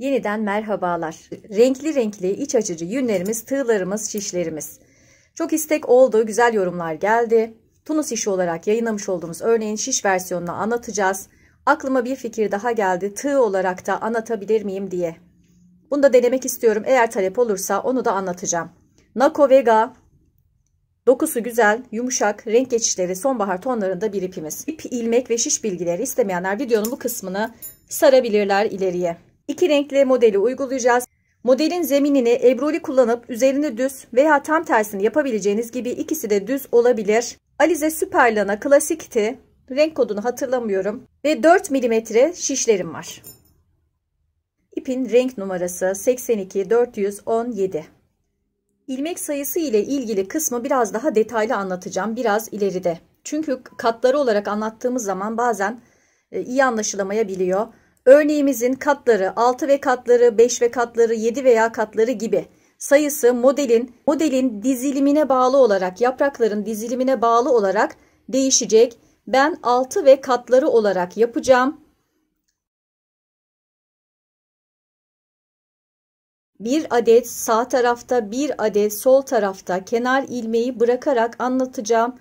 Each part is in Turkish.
Yeniden merhabalar. Renkli renkli, iç açıcı yünlerimiz, tığlarımız, şişlerimiz. Çok istek oldu, güzel yorumlar geldi. Tunus işi olarak yayınlamış olduğumuz örneğin şiş versiyonunu anlatacağız. Aklıma bir fikir daha geldi. Tığ olarak da anlatabilir miyim diye. Bunu da denemek istiyorum. Eğer talep olursa onu da anlatacağım. Nako Vega Dokusu güzel, yumuşak, renk geçişleri sonbahar tonlarında bir ipimiz. İp, ilmek ve şiş bilgileri istemeyenler videonun bu kısmını sarabilirler ileriye. İki renkli modeli uygulayacağız. Modelin zeminini ebroli kullanıp üzerinde düz veya tam tersini yapabileceğiniz gibi ikisi de düz olabilir. Alize Süperlana klasikti. Renk kodunu hatırlamıyorum. Ve 4 mm şişlerim var. İpin renk numarası 82 417. İlmek sayısı ile ilgili kısmı biraz daha detaylı anlatacağım biraz ileride. Çünkü katları olarak anlattığımız zaman bazen e, iyi anlaşılamayabiliyor. Örneğimizin katları 6 ve katları 5 ve katları 7 veya katları gibi sayısı modelin modelin dizilimine bağlı olarak yaprakların dizilimine bağlı olarak değişecek. Ben 6 ve katları olarak yapacağım. Bir adet sağ tarafta, bir adet sol tarafta kenar ilmeği bırakarak anlatacağım.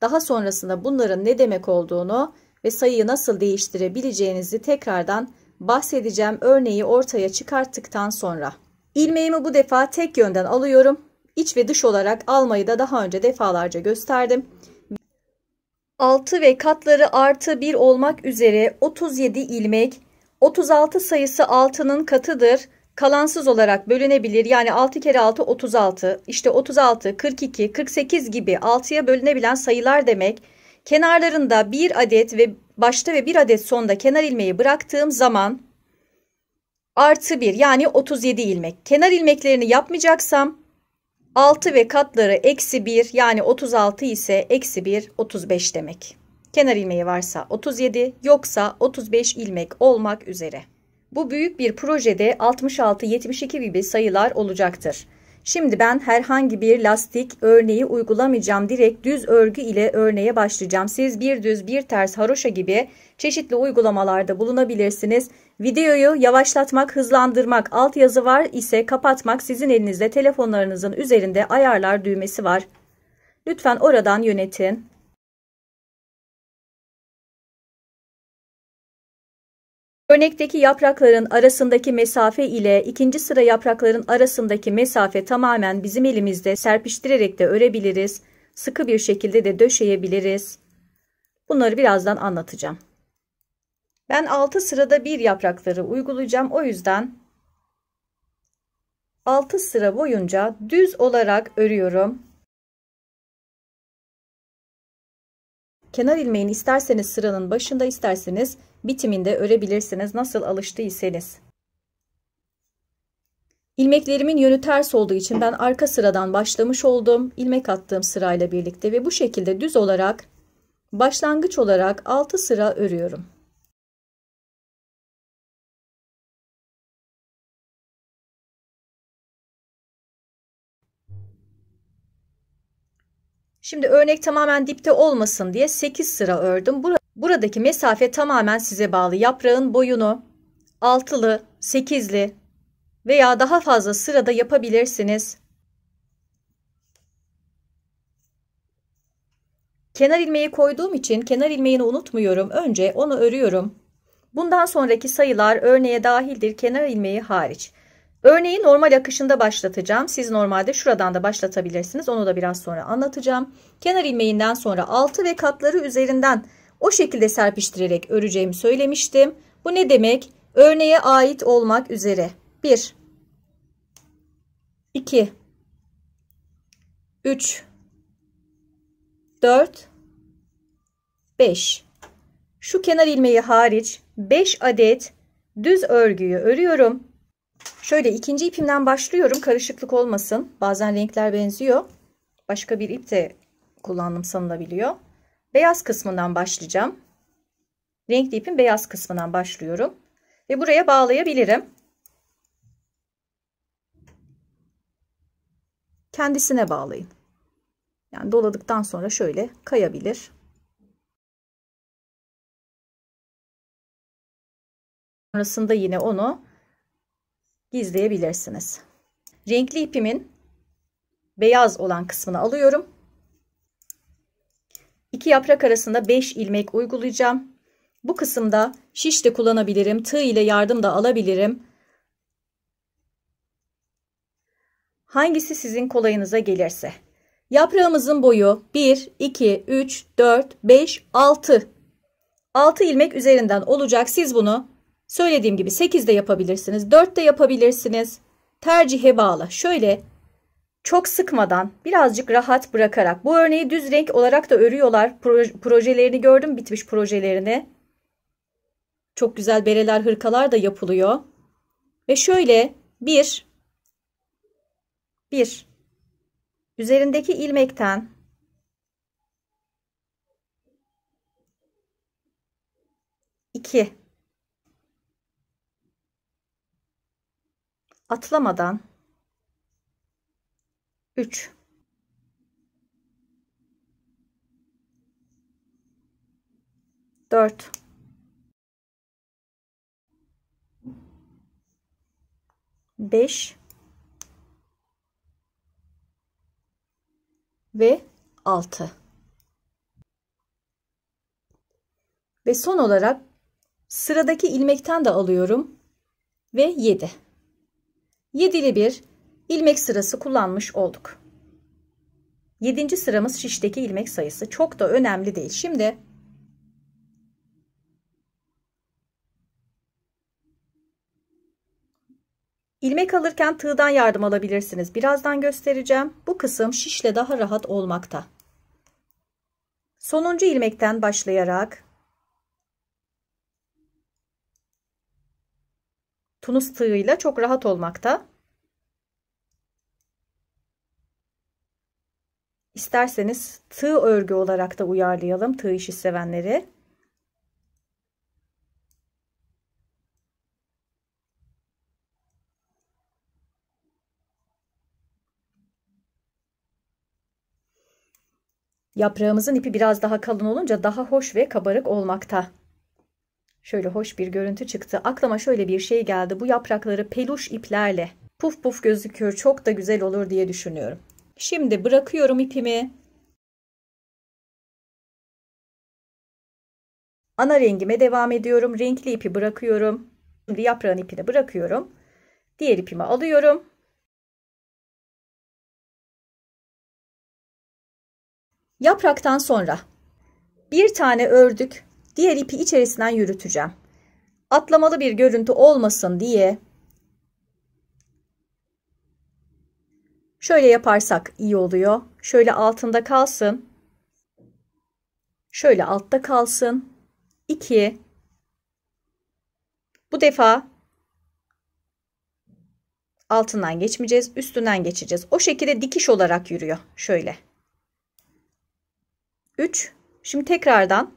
Daha sonrasında bunların ne demek olduğunu ve sayıyı nasıl değiştirebileceğinizi tekrardan bahsedeceğim örneği ortaya çıkarttıktan sonra. İlmeğimi bu defa tek yönden alıyorum. İç ve dış olarak almayı da daha önce defalarca gösterdim. 6 ve katları artı 1 olmak üzere 37 ilmek, 36 sayısı 6'nın katıdır. Kalansız olarak bölünebilir. Yani 6 kere 6 36. İşte 36, 42, 48 gibi 6'ya bölünebilen sayılar demek. Kenarlarında bir adet ve başta ve bir adet sonda kenar ilmeği bıraktığım zaman artı bir yani 37 ilmek. Kenar ilmeklerini yapmayacaksam 6 ve katları eksi 1 yani 36 ise eksi 1 35 demek. Kenar ilmeği varsa 37 yoksa 35 ilmek olmak üzere. Bu büyük bir projede 66-72 gibi sayılar olacaktır. Şimdi ben herhangi bir lastik örneği uygulamayacağım. Direkt düz örgü ile örneğe başlayacağım. Siz bir düz bir ters haroşa gibi çeşitli uygulamalarda bulunabilirsiniz. Videoyu yavaşlatmak, hızlandırmak, alt yazı var ise kapatmak sizin elinizde telefonlarınızın üzerinde ayarlar düğmesi var. Lütfen oradan yönetin. Örnekteki yaprakların arasındaki mesafe ile ikinci sıra yaprakların arasındaki mesafe tamamen bizim elimizde serpiştirerek de örebiliriz. Sıkı bir şekilde de döşeyebiliriz. Bunları birazdan anlatacağım. Ben 6 sırada bir yaprakları uygulayacağım. O yüzden 6 sıra boyunca düz olarak örüyorum. Kenar ilmeğini isterseniz sıranın başında isterseniz bitiminde örebilirsiniz. Nasıl alıştıysanız. İlmeklerimin yönü ters olduğu için ben arka sıradan başlamış oldum. ilmek attığım sırayla birlikte ve bu şekilde düz olarak başlangıç olarak 6 sıra örüyorum. Şimdi örnek tamamen dipte olmasın diye 8 sıra ördüm. Buradaki mesafe tamamen size bağlı. Yaprağın boyunu altılı, sekizli veya daha fazla sırada yapabilirsiniz. Kenar ilmeği koyduğum için kenar ilmeğini unutmuyorum. Önce onu örüyorum. Bundan sonraki sayılar örneğe dahildir kenar ilmeği hariç. Örneği normal akışında başlatacağım. Siz normalde şuradan da başlatabilirsiniz. Onu da biraz sonra anlatacağım. Kenar ilmeğinden sonra altı ve katları üzerinden o şekilde serpiştirerek öreceğimi söylemiştim. Bu ne demek? Örneğe ait olmak üzere. 1 2 3 4 5 Şu kenar ilmeği hariç 5 adet düz örgüyü örüyorum. Şöyle ikinci ipimden başlıyorum. Karışıklık olmasın. Bazen renkler benziyor. Başka bir ip de kullandım sanılabiliyor. Beyaz kısmından başlayacağım. Renkli ipin beyaz kısmından başlıyorum. Ve buraya bağlayabilirim. Kendisine bağlayın. Yani doladıktan sonra şöyle kayabilir. Sonrasında yine onu gizleyebilirsiniz. Renkli ipimin beyaz olan kısmını alıyorum. İki yaprak arasında 5 ilmek uygulayacağım. Bu kısımda şiş de kullanabilirim. Tığ ile yardım da alabilirim. Hangisi sizin kolayınıza gelirse. Yaprağımızın boyu 1, 2, 3, 4, 5, 6. 6 ilmek üzerinden olacak. Siz bunu Söylediğim gibi 8 de yapabilirsiniz. 4 de yapabilirsiniz. Tercihe bağlı. Şöyle çok sıkmadan birazcık rahat bırakarak bu örneği düz renk olarak da örüyorlar. Proje Projelerini gördüm bitmiş projelerini. Çok güzel bereler hırkalar da yapılıyor. Ve şöyle bir bir üzerindeki ilmekten iki atlamadan 3 4 5 ve 6 ve son olarak sıradaki ilmekten de alıyorum ve 7 7'li bir ilmek sırası kullanmış olduk. 7. sıramız şişteki ilmek sayısı çok da önemli değil. Şimdi ilmek alırken tığdan yardım alabilirsiniz. Birazdan göstereceğim. Bu kısım şişle daha rahat olmakta. Sonuncu ilmekten başlayarak Tunus tığıyla çok rahat olmakta. İsterseniz tığ örgü olarak da uyarlayalım tığ işi sevenleri. Yaprağımızın ipi biraz daha kalın olunca daha hoş ve kabarık olmakta. Şöyle hoş bir görüntü çıktı. Aklıma şöyle bir şey geldi. Bu yaprakları peluş iplerle puf puf gözüküyor. Çok da güzel olur diye düşünüyorum. Şimdi bırakıyorum ipimi. Ana rengime devam ediyorum. Renkli ipi bırakıyorum. Şimdi yaprağın ipini bırakıyorum. Diğer ipimi alıyorum. Yapraktan sonra bir tane ördük Diğer ipi içerisinden yürüteceğim. Atlamalı bir görüntü olmasın diye şöyle yaparsak iyi oluyor. Şöyle altında kalsın. Şöyle altta kalsın. 2 Bu defa altından geçmeyeceğiz, üstünden geçeceğiz. O şekilde dikiş olarak yürüyor. Şöyle. 3 Şimdi tekrardan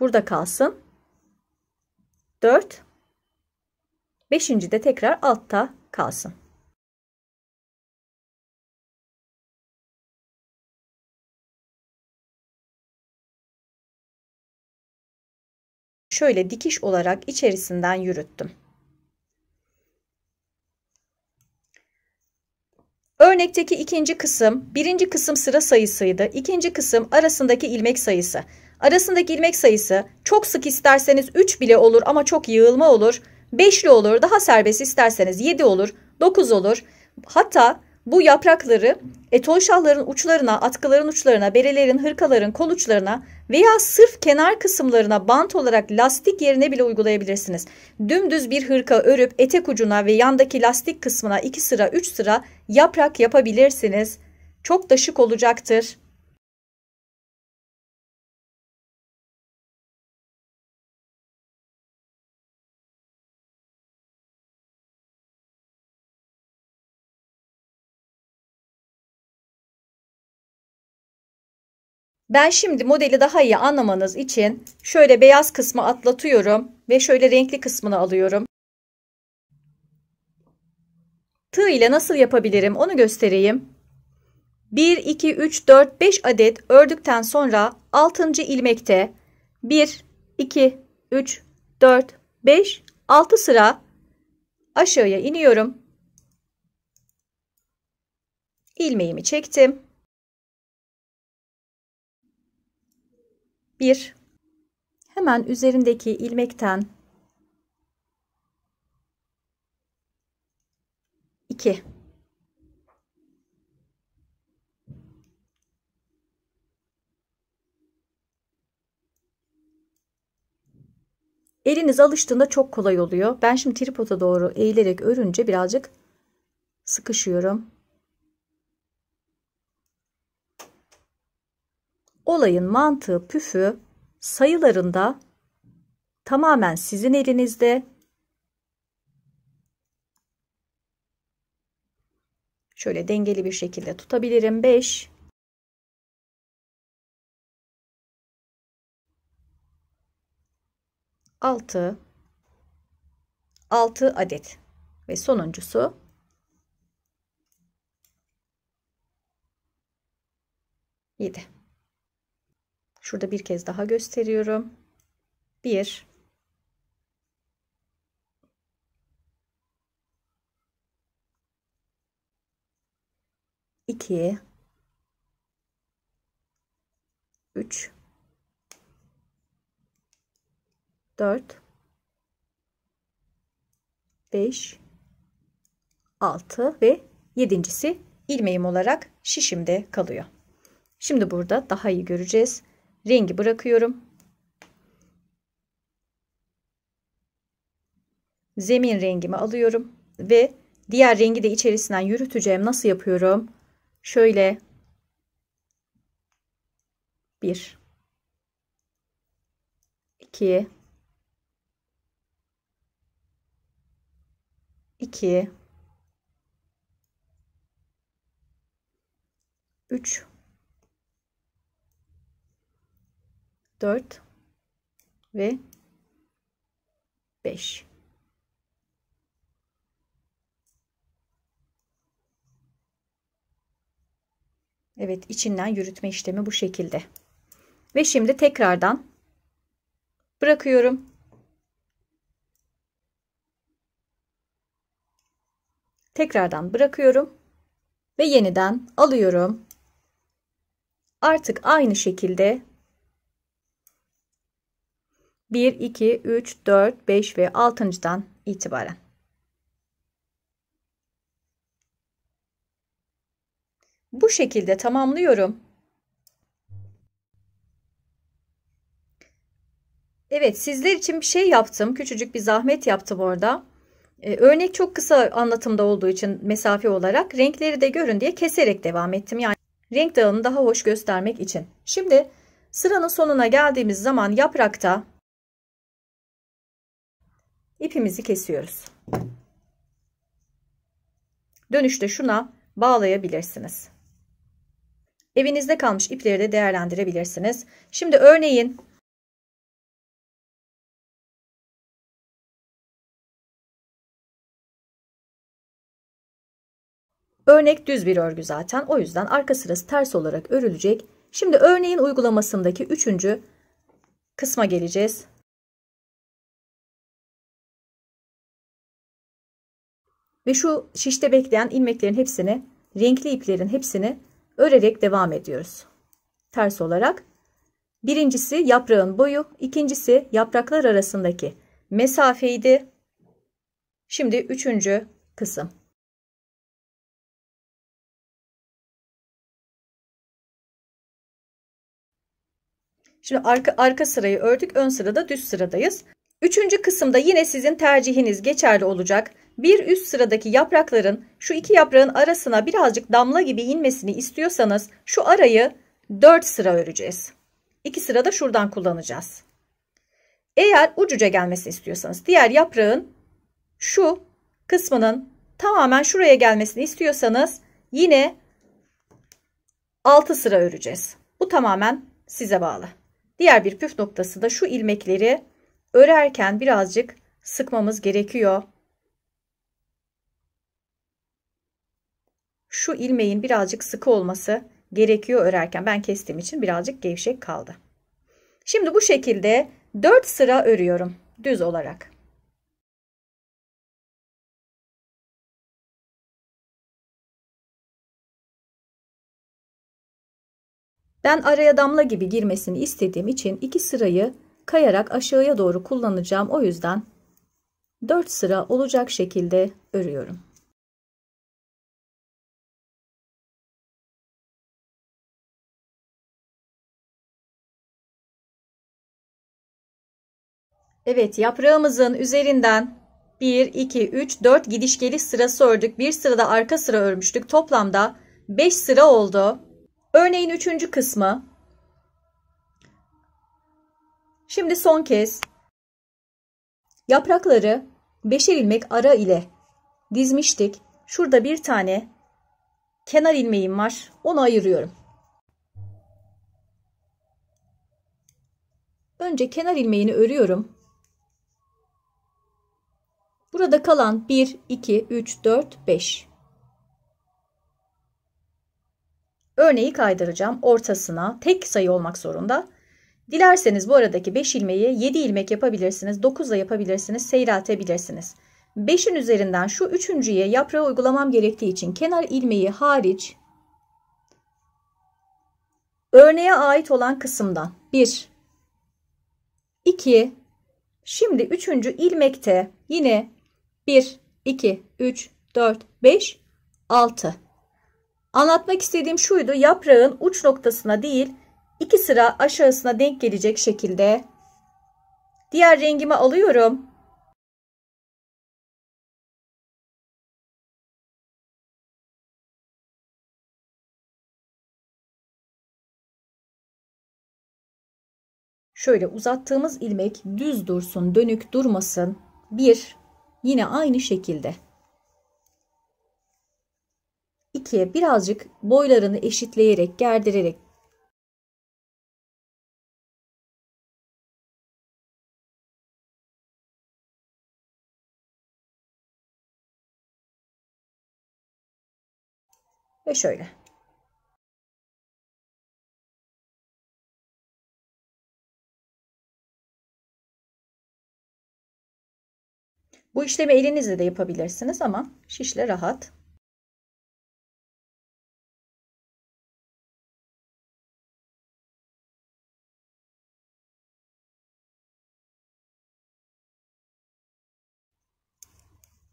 burada kalsın. 4 5. de tekrar altta kalsın. Şöyle dikiş olarak içerisinden yürüttüm. Örnekteki ikinci kısım, birinci kısım sıra sayısıydı. İkinci kısım arasındaki ilmek sayısı. Arasındaki ilmek sayısı çok sık isterseniz 3 bile olur ama çok yığılma olur. 5'li olur daha serbest isterseniz 7 olur 9 olur. Hatta bu yaprakları etol şalların uçlarına, atkıların uçlarına, berelerin, hırkaların kol uçlarına veya sırf kenar kısımlarına bant olarak lastik yerine bile uygulayabilirsiniz. Dümdüz bir hırka örüp etek ucuna ve yandaki lastik kısmına 2 sıra 3 sıra yaprak yapabilirsiniz. Çok da şık olacaktır. Ben şimdi modeli daha iyi anlamanız için şöyle beyaz kısmı atlatıyorum ve şöyle renkli kısmını alıyorum. Tığ ile nasıl yapabilirim onu göstereyim. 1, 2, 3, 4, 5 adet ördükten sonra 6. ilmekte 1, 2, 3, 4, 5, 6 sıra aşağıya iniyorum. Ilmeğimi çektim. 1. Hemen üzerindeki ilmekten 2. Eliniz alıştığında çok kolay oluyor. Ben şimdi tripoda doğru eğilerek örünce birazcık sıkışıyorum. olayın mantığı püfü sayılarında tamamen sizin elinizde. Şöyle dengeli bir şekilde tutabilirim. 5 6 6 adet ve sonuncusu 7 Şurada bir kez daha gösteriyorum. 1 2 3 4 5 6 ve yedincisi ilmeğim olarak şişimde kalıyor. Şimdi burada daha iyi göreceğiz rengi bırakıyorum. Zemin rengimi alıyorum ve diğer rengi de içerisinden yürüteceğim. Nasıl yapıyorum? Şöyle bir, iki, iki, üç. 4 ve 5. Evet içinden yürütme işlemi bu şekilde. Ve şimdi tekrardan bırakıyorum. Tekrardan bırakıyorum ve yeniden alıyorum. Artık aynı şekilde 1, 2, 3, 4, 5 ve 6.dan itibaren. Bu şekilde tamamlıyorum. Evet sizler için bir şey yaptım. Küçücük bir zahmet yaptım orada. Ee, örnek çok kısa anlatımda olduğu için mesafe olarak renkleri de görün diye keserek devam ettim. Yani renk dağını daha hoş göstermek için. Şimdi sıranın sonuna geldiğimiz zaman yaprakta ipimizi kesiyoruz. Dönüşte şuna bağlayabilirsiniz. Evinizde kalmış ipleri de değerlendirebilirsiniz. Şimdi örneğin Örnek düz bir örgü zaten. O yüzden arka sırası ters olarak örülecek. Şimdi örneğin uygulamasındaki üçüncü kısma geleceğiz. Ve şu şişte bekleyen ilmeklerin hepsini, renkli iplerin hepsini örerek devam ediyoruz. Ters olarak birincisi yaprağın boyu, ikincisi yapraklar arasındaki mesafeydi. Şimdi üçüncü kısım. Şimdi arka, arka sırayı ördük. Ön sırada düz sıradayız. Üçüncü kısımda yine sizin tercihiniz geçerli olacak. Bir üst sıradaki yaprakların şu iki yaprağın arasına birazcık damla gibi inmesini istiyorsanız şu arayı 4 sıra öreceğiz. 2 sıra da şuradan kullanacağız. Eğer ucuca gelmesini istiyorsanız diğer yaprağın şu kısmının tamamen şuraya gelmesini istiyorsanız yine 6 sıra öreceğiz. Bu tamamen size bağlı. Diğer bir püf noktası da şu ilmekleri örerken birazcık sıkmamız gerekiyor. şu ilmeğin birazcık sıkı olması gerekiyor örerken. Ben kestiğim için birazcık gevşek kaldı. Şimdi bu şekilde 4 sıra örüyorum düz olarak. Ben araya damla gibi girmesini istediğim için iki sırayı kayarak aşağıya doğru kullanacağım. O yüzden 4 sıra olacak şekilde örüyorum. Evet yaprağımızın üzerinden 1, 2, 3, 4 gidiş geliş sırası ördük. Bir sırada arka sıra örmüştük. Toplamda 5 sıra oldu. Örneğin 3. kısmı. Şimdi son kez yaprakları 5'er ilmek ara ile dizmiştik. Şurada bir tane kenar ilmeğim var. Onu ayırıyorum. Önce kenar ilmeğini örüyorum. Burada kalan 1, 2, 3, 4, 5. Örneği kaydıracağım ortasına tek sayı olmak zorunda. Dilerseniz bu aradaki 5 ilmeği 7 ilmek yapabilirsiniz, 9 da yapabilirsiniz, seyreltebilirsiniz. 5'in üzerinden şu üçüncüye yaprağı uygulamam gerektiği için kenar ilmeği hariç örneğe ait olan kısımdan 1 2 şimdi üçüncü ilmekte yine 1, 2, 3, 4, 5, 6. Anlatmak istediğim şuydu. Yaprağın uç noktasına değil iki sıra aşağısına denk gelecek şekilde. Diğer rengimi alıyorum. Şöyle uzattığımız ilmek düz dursun, dönük durmasın. 1 Yine aynı şekilde. 2'ye birazcık boylarını eşitleyerek, gerdirerek ve şöyle. Bu işlemi elinizle de yapabilirsiniz ama şişle rahat.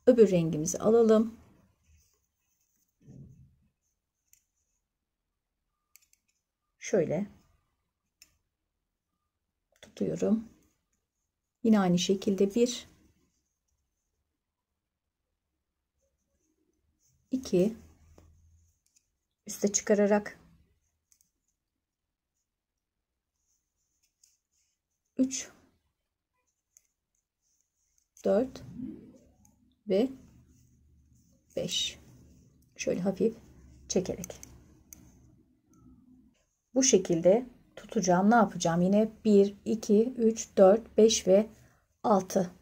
Öbür rengimizi alalım. Şöyle tutuyorum. Yine aynı şekilde bir 2 üste çıkararak 3 4 ve 5 şöyle hafif çekerek bu şekilde tutacağım ne yapacağım yine 1 2 3 4 5 ve 6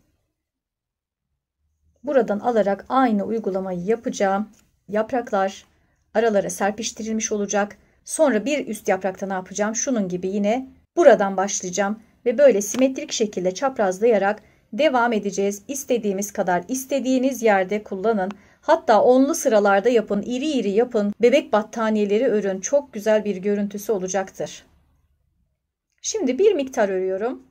Buradan alarak aynı uygulamayı yapacağım. Yapraklar aralara serpiştirilmiş olacak. Sonra bir üst yaprakta ne yapacağım? Şunun gibi yine buradan başlayacağım ve böyle simetrik şekilde çaprazlayarak devam edeceğiz. İstediğimiz kadar istediğiniz yerde kullanın. Hatta onlu sıralarda yapın, iri iri yapın. Bebek battaniyeleri örün. Çok güzel bir görüntüsü olacaktır. Şimdi bir miktar örüyorum.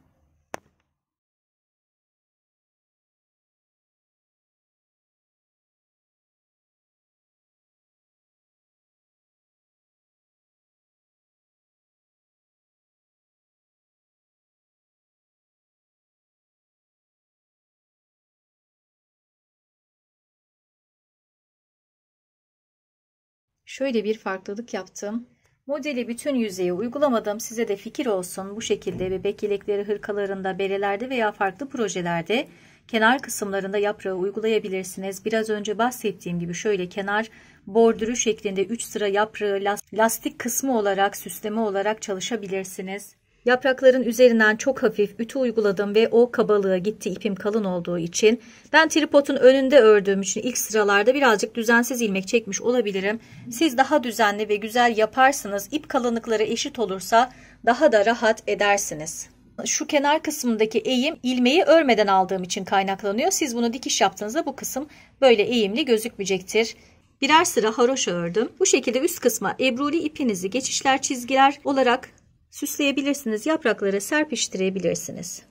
şöyle bir farklılık yaptım. Modeli bütün yüzeye uygulamadım. Size de fikir olsun. Bu şekilde bebek yelekleri hırkalarında, berelerde veya farklı projelerde kenar kısımlarında yaprağı uygulayabilirsiniz. Biraz önce bahsettiğim gibi şöyle kenar bordürü şeklinde 3 sıra yaprağı lastik kısmı olarak, süsleme olarak çalışabilirsiniz. Yaprakların üzerinden çok hafif ütü uyguladım ve o kabalığı gitti ipim kalın olduğu için. Ben tripodun önünde ördüğüm için ilk sıralarda birazcık düzensiz ilmek çekmiş olabilirim. Siz daha düzenli ve güzel yaparsınız. ip kalınlıkları eşit olursa daha da rahat edersiniz. Şu kenar kısmındaki eğim ilmeği örmeden aldığım için kaynaklanıyor. Siz bunu dikiş yaptığınızda bu kısım böyle eğimli gözükmeyecektir. Birer sıra haroşa ördüm. Bu şekilde üst kısma ebruli ipinizi geçişler çizgiler olarak Süsleyebilirsiniz, yaprakları serpiştirebilirsiniz.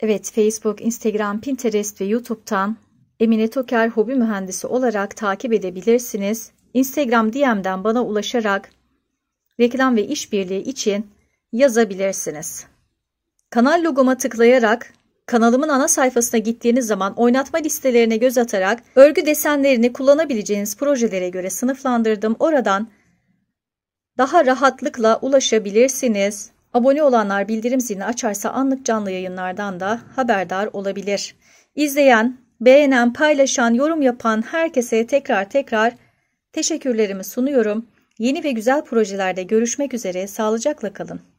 Evet, Facebook, Instagram, Pinterest ve YouTube'tan Emine Toker hobi mühendisi olarak takip edebilirsiniz. Instagram DM'den bana ulaşarak reklam ve işbirliği için yazabilirsiniz. Kanal logoma tıklayarak kanalımın ana sayfasına gittiğiniz zaman oynatma listelerine göz atarak örgü desenlerini kullanabileceğiniz projelere göre sınıflandırdım. Oradan daha rahatlıkla ulaşabilirsiniz. Abone olanlar bildirim zilini açarsa anlık canlı yayınlardan da haberdar olabilir. İzleyen, beğenen, paylaşan, yorum yapan herkese tekrar tekrar teşekkürlerimi sunuyorum. Yeni ve güzel projelerde görüşmek üzere sağlıcakla kalın.